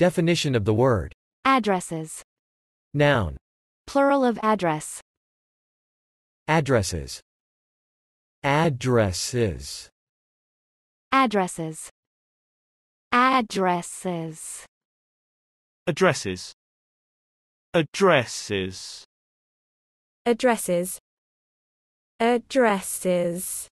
Definition of the word. Addresses. Noun. Plural of address. Addresses. Addresses. Addresses. Addresses. Addresses. Addresses. Addresses. Addresses.